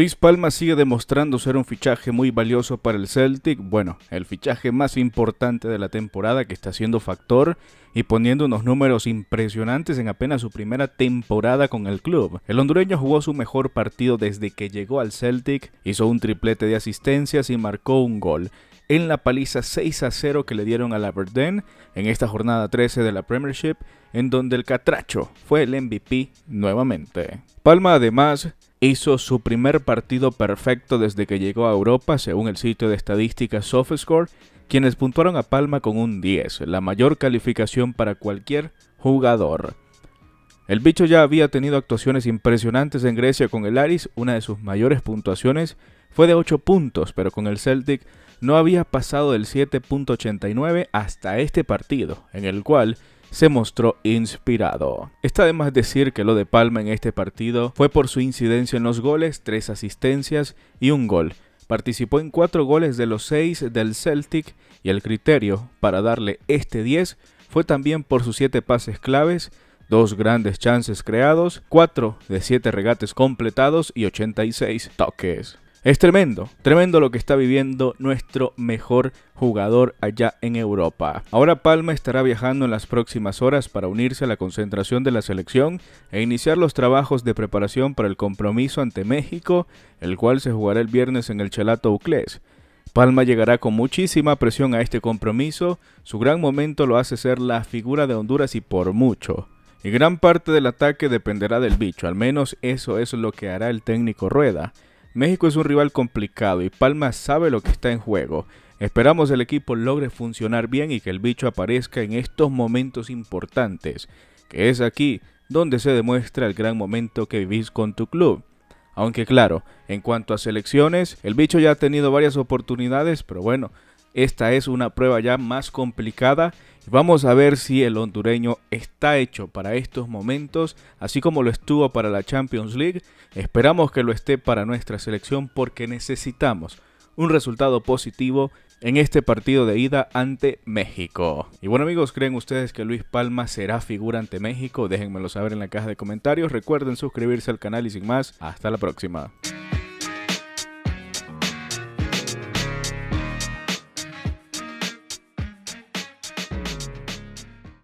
Luis Palma sigue demostrando ser un fichaje muy valioso para el Celtic, bueno, el fichaje más importante de la temporada que está siendo factor y poniendo unos números impresionantes en apenas su primera temporada con el club. El hondureño jugó su mejor partido desde que llegó al Celtic, hizo un triplete de asistencias y marcó un gol en la paliza 6 a 0 que le dieron la Aberdeen en esta jornada 13 de la Premiership, en donde el Catracho fue el MVP nuevamente. Palma además hizo su primer partido perfecto desde que llegó a Europa, según el sitio de estadísticas SofaScore, quienes puntuaron a Palma con un 10, la mayor calificación para cualquier jugador. El bicho ya había tenido actuaciones impresionantes en Grecia con el Aris, una de sus mayores puntuaciones, fue de 8 puntos, pero con el Celtic no había pasado del 7.89 hasta este partido, en el cual se mostró inspirado. Está de más decir que lo de Palma en este partido fue por su incidencia en los goles, tres asistencias y un gol. Participó en cuatro goles de los seis del Celtic y el criterio para darle este 10 fue también por sus siete pases claves, dos grandes chances creados, 4 de 7 regates completados y 86 toques. Es tremendo, tremendo lo que está viviendo nuestro mejor jugador allá en Europa. Ahora Palma estará viajando en las próximas horas para unirse a la concentración de la selección e iniciar los trabajos de preparación para el compromiso ante México, el cual se jugará el viernes en el Chalato Uclés. Palma llegará con muchísima presión a este compromiso, su gran momento lo hace ser la figura de Honduras y por mucho. Y gran parte del ataque dependerá del bicho, al menos eso es lo que hará el técnico Rueda. México es un rival complicado y Palma sabe lo que está en juego. Esperamos el equipo logre funcionar bien y que el bicho aparezca en estos momentos importantes, que es aquí donde se demuestra el gran momento que vivís con tu club. Aunque claro, en cuanto a selecciones, el bicho ya ha tenido varias oportunidades, pero bueno, esta es una prueba ya más complicada. Vamos a ver si el hondureño está hecho para estos momentos, así como lo estuvo para la Champions League. Esperamos que lo esté para nuestra selección porque necesitamos un resultado positivo en este partido de ida ante México. Y bueno amigos, ¿creen ustedes que Luis Palma será figura ante México? Déjenmelo saber en la caja de comentarios. Recuerden suscribirse al canal y sin más, hasta la próxima.